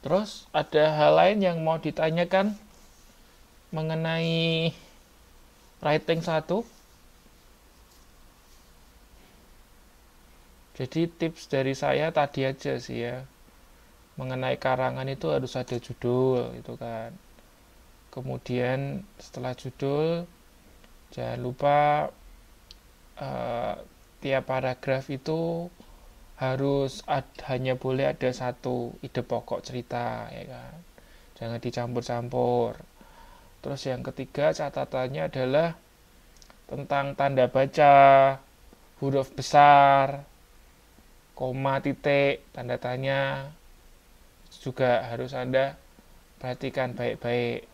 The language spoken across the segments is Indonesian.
Terus ada hal lain yang mau ditanyakan mengenai writing satu. Jadi tips dari saya tadi aja sih ya. Mengenai karangan itu harus ada judul itu kan. Kemudian setelah judul jangan lupa uh, tiap paragraf itu harus ad, hanya boleh ada satu ide pokok cerita ya kan jangan dicampur-campur terus yang ketiga catatannya adalah tentang tanda baca huruf besar koma titik tanda tanya juga harus anda perhatikan baik-baik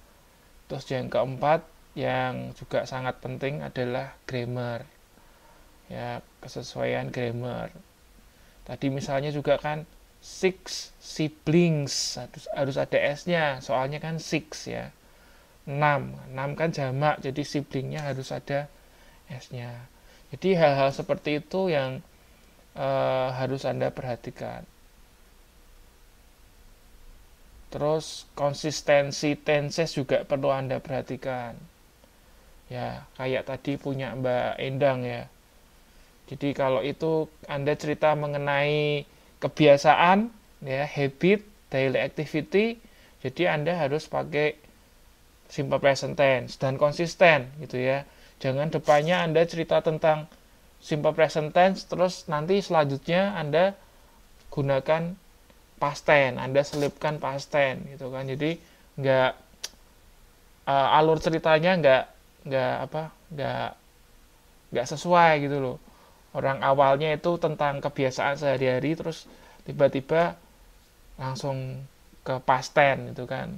terus yang keempat yang juga sangat penting adalah grammar ya kesesuaian grammar Tadi misalnya juga kan six siblings harus, harus ada s-nya, soalnya kan six ya. 6. 6 kan jamak, jadi siblingnya harus ada s-nya. Jadi hal-hal seperti itu yang e, harus Anda perhatikan. Terus konsistensi tenses juga perlu Anda perhatikan. Ya, kayak tadi punya Mbak Endang ya. Jadi kalau itu Anda cerita mengenai kebiasaan, ya habit, daily activity, jadi Anda harus pakai simple present tense dan konsisten gitu ya. Jangan depannya Anda cerita tentang simple present tense terus nanti selanjutnya Anda gunakan past tense, Anda selipkan past tense gitu kan. Jadi nggak uh, alur ceritanya nggak nggak apa nggak nggak sesuai gitu loh orang awalnya itu tentang kebiasaan sehari-hari terus tiba-tiba langsung ke pasten gitu kan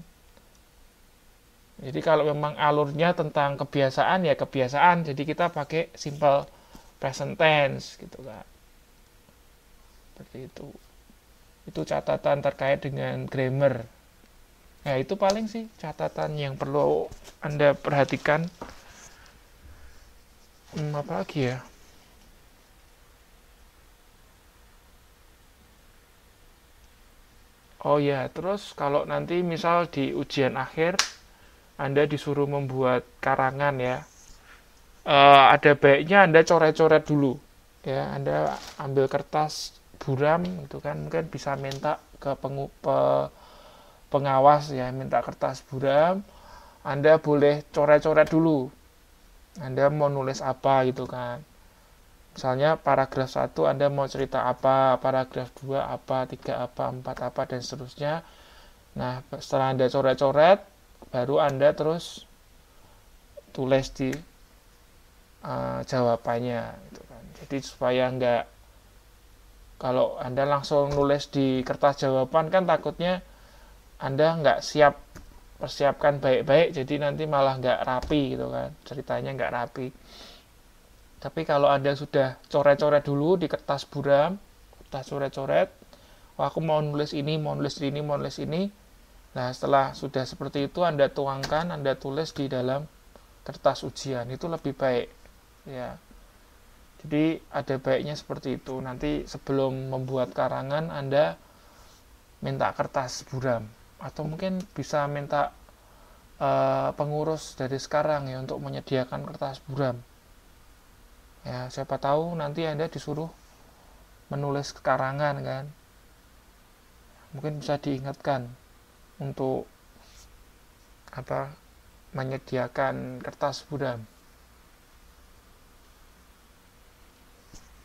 jadi kalau memang alurnya tentang kebiasaan ya kebiasaan jadi kita pakai simple present tense gitu kan seperti itu itu catatan terkait dengan grammar ya itu paling sih catatan yang perlu anda perhatikan hmm, apa lagi ya Oh ya, terus kalau nanti misal di ujian akhir Anda disuruh membuat karangan ya, uh, ada baiknya Anda coret-coret dulu ya, Anda ambil kertas buram itu kan mungkin bisa minta ke pengu, pe, pengawas ya, minta kertas buram, Anda boleh coret-coret dulu. Anda mau nulis apa gitu kan. Misalnya paragraf 1 Anda mau cerita apa, paragraf 2 apa, 3 apa, 4 apa, dan seterusnya. Nah, setelah Anda coret-coret, baru Anda terus tulis di uh, jawabannya. Gitu kan. Jadi supaya nggak, kalau Anda langsung nulis di kertas jawaban kan takutnya Anda nggak siap persiapkan baik-baik, jadi nanti malah nggak rapi gitu kan, ceritanya nggak rapi. Tapi kalau Anda sudah coret-coret dulu di kertas buram, kertas coret-coret, wah aku mau nulis ini, mau nulis ini, mau nulis ini. Nah, setelah sudah seperti itu Anda tuangkan, Anda tulis di dalam kertas ujian. Itu lebih baik. Ya. Jadi ada baiknya seperti itu. Nanti sebelum membuat karangan Anda minta kertas buram atau mungkin bisa minta uh, pengurus dari sekarang ya untuk menyediakan kertas buram ya siapa tahu nanti anda disuruh menulis karangan kan mungkin bisa diingatkan untuk apa menyediakan kertas budam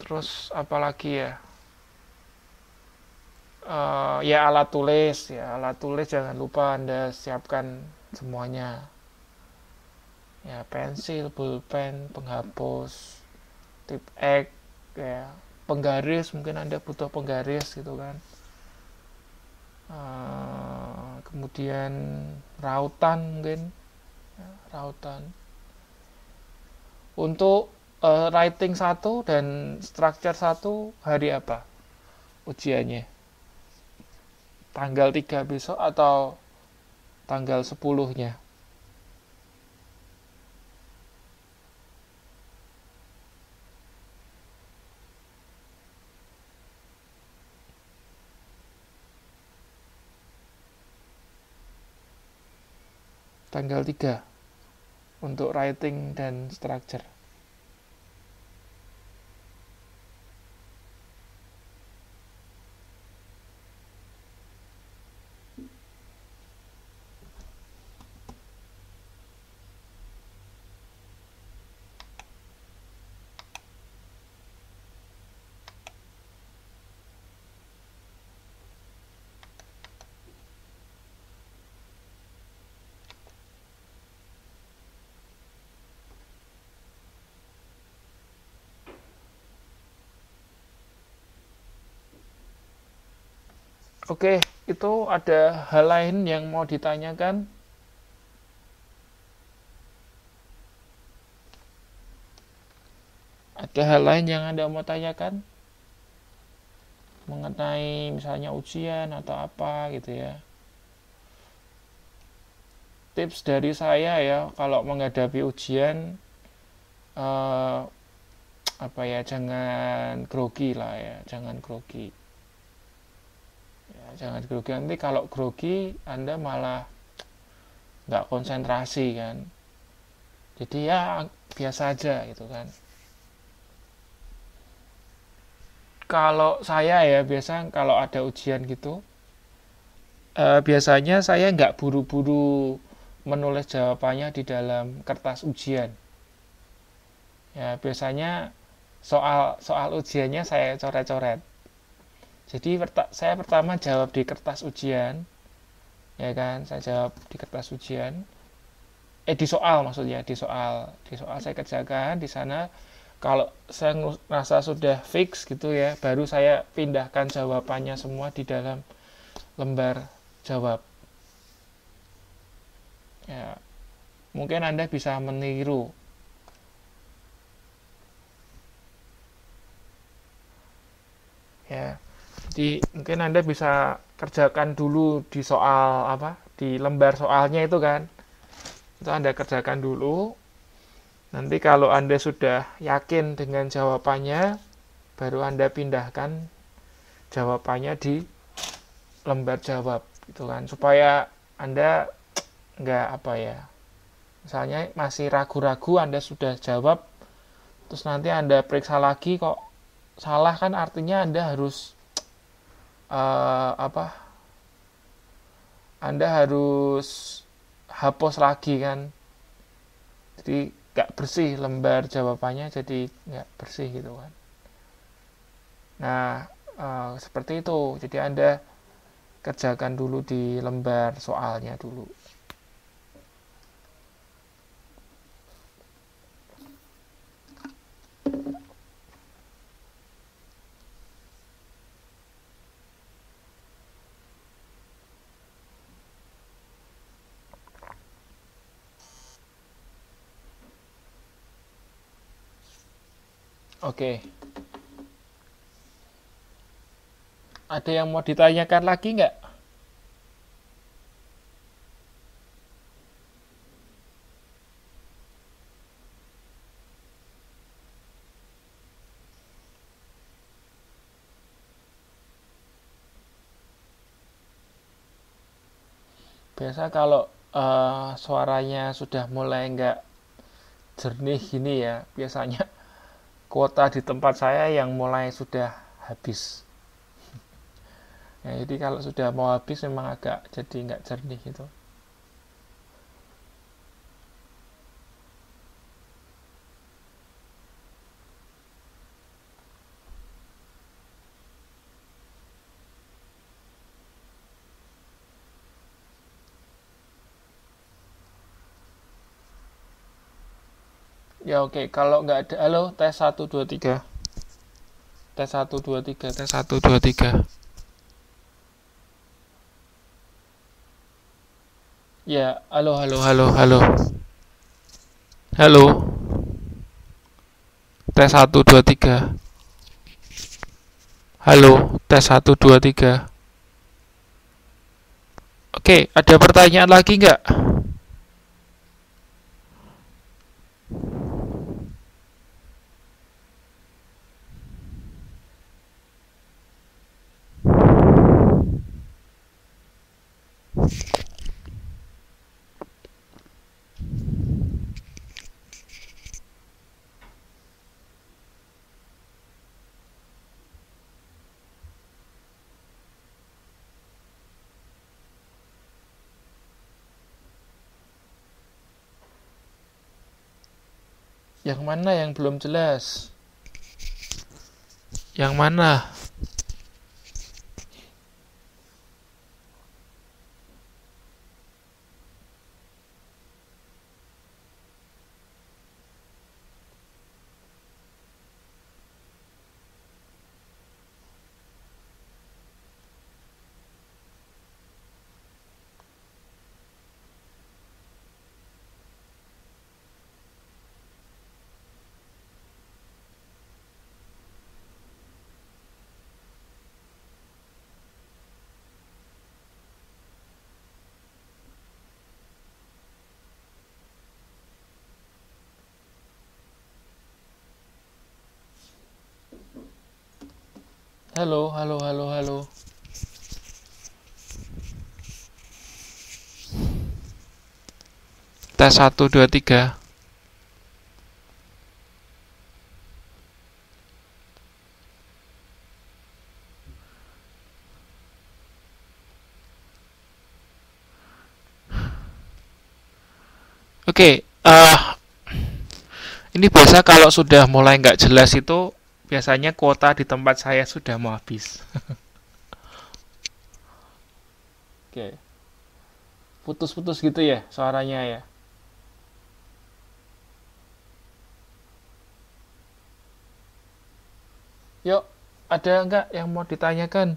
terus apalagi ya uh, ya alat tulis ya alat tulis jangan lupa anda siapkan semuanya ya pensil pulpen penghapus tip X ya penggaris mungkin anda butuh penggaris gitu kan uh, kemudian rautan mungkin ya, rautan untuk uh, writing satu dan structure satu hari apa ujiannya tanggal 3 besok atau tanggal 10 nya tanggal 3 untuk writing dan structure Oke, itu ada hal lain yang mau ditanyakan? Ada hal lain yang Anda mau tanyakan? Mengenai misalnya ujian atau apa gitu ya. Tips dari saya ya, kalau menghadapi ujian, eh, apa ya, jangan grogi lah ya, jangan grogi jangan grogi nanti kalau grogi anda malah nggak konsentrasi kan jadi ya biasa aja gitu kan kalau saya ya biasa kalau ada ujian gitu eh, biasanya saya nggak buru-buru menulis jawabannya di dalam kertas ujian ya biasanya soal soal ujiannya saya coret-coret jadi saya pertama jawab di kertas ujian, ya kan? Saya jawab di kertas ujian, eh di soal maksudnya di soal, di soal saya kerjakan di sana. Kalau saya rasa sudah fix gitu ya, baru saya pindahkan jawabannya semua di dalam lembar jawab. Ya, mungkin Anda bisa meniru Jadi mungkin Anda bisa kerjakan dulu di soal apa? di lembar soalnya itu kan. Itu Anda kerjakan dulu. Nanti kalau Anda sudah yakin dengan jawabannya, baru Anda pindahkan jawabannya di lembar jawab gitu kan supaya Anda nggak apa ya misalnya masih ragu-ragu Anda sudah jawab terus nanti Anda periksa lagi kok salah kan artinya Anda harus uh, apa anda harus hapus lagi kan jadi gak bersih lembar jawabannya jadi gak bersih gitu kan nah uh, seperti itu jadi anda kerjakan dulu di lembar soalnya dulu Oke. Ada yang mau ditanyakan lagi nggak? biasa kalau uh, suaranya sudah mulai nggak jernih gini ya biasanya kuota di tempat saya yang mulai sudah habis. Ya, jadi kalau sudah mau habis memang agak jadi nggak jernih gitu. ya oke okay. kalau nggak ada halo tes 1 2 3 tes 1 2 3 tes 1 2 3 Ya, halo, halo, halo, halo. Halo. Tes 1 2 3. Halo, tes 1 2 3. Oke, ada pertanyaan lagi nggak? Yang mana yang belum jelas? Yang mana? Halo, halo, halo, halo. Tes 1, 2, 3. Oke, okay, uh, eh, ini biasa kalau sudah mulai nggak jelas itu Biasanya kuota di tempat saya sudah mau habis. Oke. Putus-putus gitu ya suaranya ya. Yuk, ada enggak yang mau ditanyakan?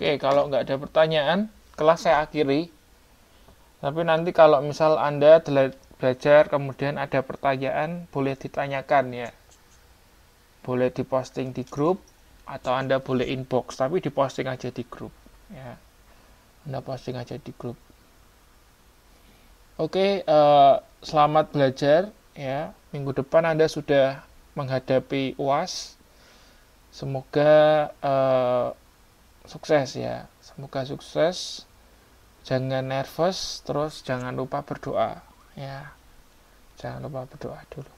Oke, kalau nggak ada pertanyaan, kelas saya akhiri. Tapi nanti kalau misal Anda belajar kemudian ada pertanyaan, boleh ditanyakan ya. Boleh diposting di grup, atau Anda boleh inbox, tapi diposting aja di grup. ya Anda posting aja di grup. Oke, uh, selamat belajar. ya Minggu depan Anda sudah menghadapi UAS. Semoga... Uh, sukses ya semoga sukses jangan nervous terus jangan lupa berdoa ya jangan lupa berdoa dulu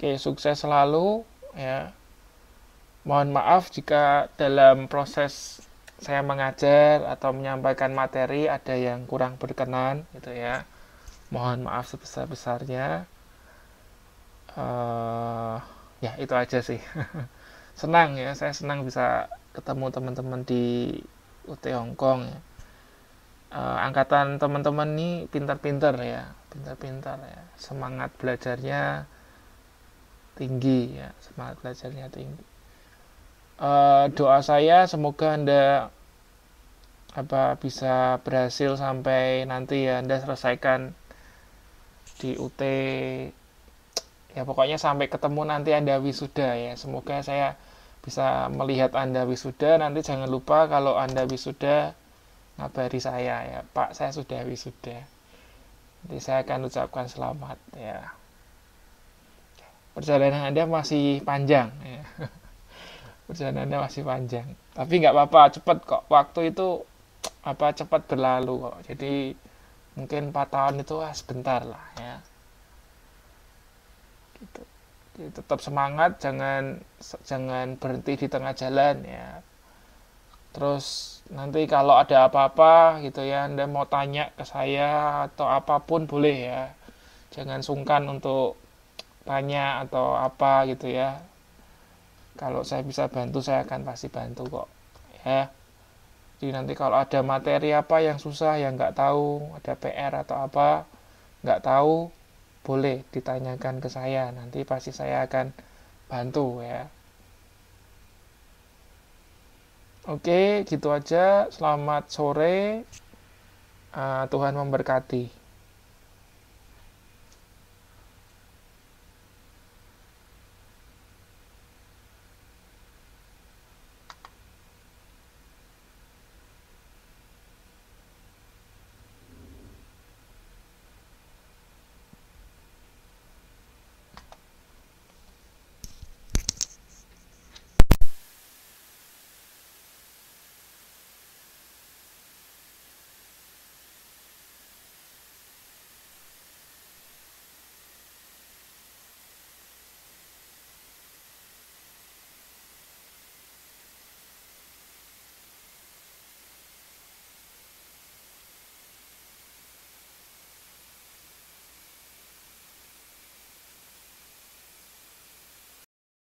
Oke, sukses selalu ya. Mohon maaf jika dalam proses saya mengajar atau menyampaikan materi ada yang kurang berkenan gitu ya. Mohon maaf sebesar-besarnya. Uh, ya itu aja sih senang ya saya senang bisa ketemu teman-teman di UT Hongkong ya. Uh, angkatan teman-teman ini pintar-pintar ya pintar-pintar ya semangat belajarnya tinggi ya semangat belajarnya tinggi uh, doa saya semoga anda apa bisa berhasil sampai nanti ya anda selesaikan di UT ya pokoknya sampai ketemu nanti Anda wisuda ya. Semoga saya bisa melihat Anda wisuda. Nanti jangan lupa kalau Anda wisuda ngabari saya ya, Pak, saya sudah wisuda. Nanti saya akan ucapkan selamat ya. Perjalanan Anda masih panjang ya. Perjalanan Anda masih panjang. Tapi nggak apa-apa, cepat kok. Waktu itu apa cepat berlalu kok. Jadi mungkin 4 tahun itu ah, sebentar lah ya gitu. Jadi ya, tetap semangat, jangan jangan berhenti di tengah jalan ya. Terus nanti kalau ada apa-apa gitu ya, Anda mau tanya ke saya atau apapun boleh ya. Jangan sungkan untuk tanya atau apa gitu ya. Kalau saya bisa bantu, saya akan pasti bantu kok. Ya. Jadi nanti kalau ada materi apa yang susah, yang nggak tahu, ada PR atau apa, nggak tahu, boleh ditanyakan ke saya nanti pasti saya akan bantu ya oke gitu aja selamat sore ah, Tuhan memberkati